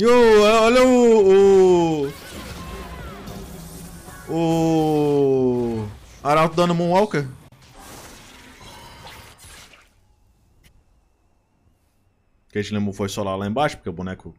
Yo, eh, olha o... O... o Arauto dando Moonwalker. lembrou foi solar lá embaixo, porque o boneco